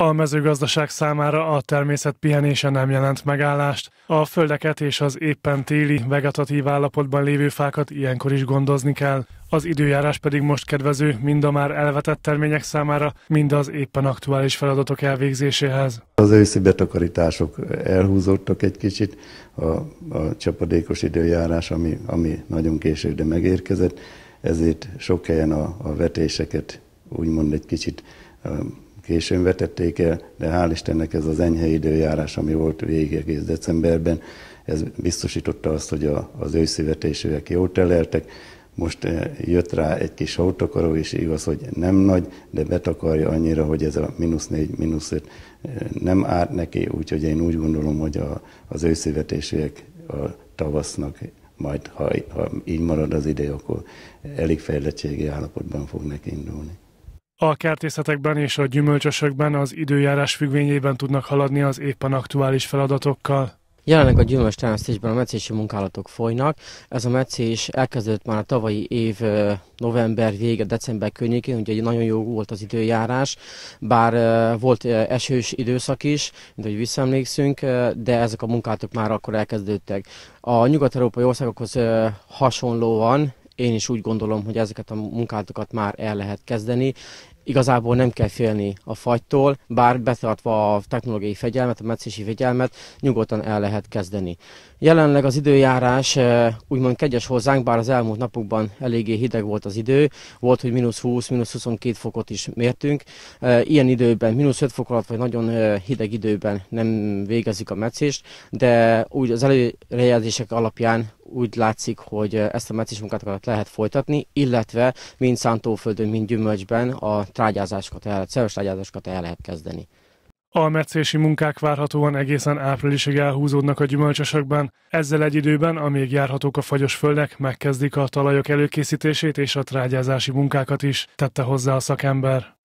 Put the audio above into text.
A mezőgazdaság számára a természet pihenése nem jelent megállást. A földeket és az éppen téli, vegetatív állapotban lévő fákat ilyenkor is gondozni kell. Az időjárás pedig most kedvező mind a már elvetett termények számára, mind az éppen aktuális feladatok elvégzéséhez. Az őszi betakarítások elhúzódtak egy kicsit, a, a csapadékos időjárás, ami, ami nagyon később de megérkezett, ezért sok helyen a, a vetéseket úgymond egy kicsit um, későn vetették el, de hál' Istennek ez az enyhe időjárás, ami volt végig egész decemberben, ez biztosította azt, hogy a, az őszi vetésűek jól teleltek, most eh, jött rá egy kis autokaró, és igaz, hogy nem nagy, de betakarja annyira, hogy ez a mínusz négy, mínusz öt eh, nem árt neki, úgyhogy én úgy gondolom, hogy a, az vetésűek a tavasznak majd, ha, ha így marad az idő, akkor elég fejlettségi állapotban fognak indulni. A kertészetekben és a gyümölcsösökben az időjárás függvényében tudnak haladni az éppen aktuális feladatokkal. Jelenleg a gyümölcs termesztésben a meccési munkálatok folynak. Ez a meccés elkezdődött már a tavalyi év november vége, december környékén, ugye nagyon jó volt az időjárás, bár volt esős időszak is, mint hogy visszaemlékszünk, de ezek a munkálatok már akkor elkezdődtek. A nyugat-európai országokhoz hasonlóan én is úgy gondolom, hogy ezeket a munkátokat már el lehet kezdeni, Igazából nem kell félni a fagytól, bár betartva a technológiai fegyelmet, a meccési fegyelmet nyugodtan el lehet kezdeni. Jelenleg az időjárás eh, úgymond kegyes hozzánk, bár az elmúlt napokban eléggé hideg volt az idő, volt, hogy mínusz 20, mínusz 22 fokot is mértünk. Eh, ilyen időben, mínusz 5 fok alatt, vagy nagyon eh, hideg időben nem végezzük a meccést, de úgy az előrejelzések alapján úgy látszik, hogy ezt a meccés munkát lehet folytatni, illetve mind Szántóföldön, mind Gyümölcsben a trágyázásokat, el, szerves trágyázásokat el lehet kezdeni. A mercési munkák várhatóan egészen áprilisig elhúzódnak a gyümölcsösökben. Ezzel egy időben, amíg járhatók a fagyos földek, megkezdik a talajok előkészítését és a trágyázási munkákat is, tette hozzá a szakember.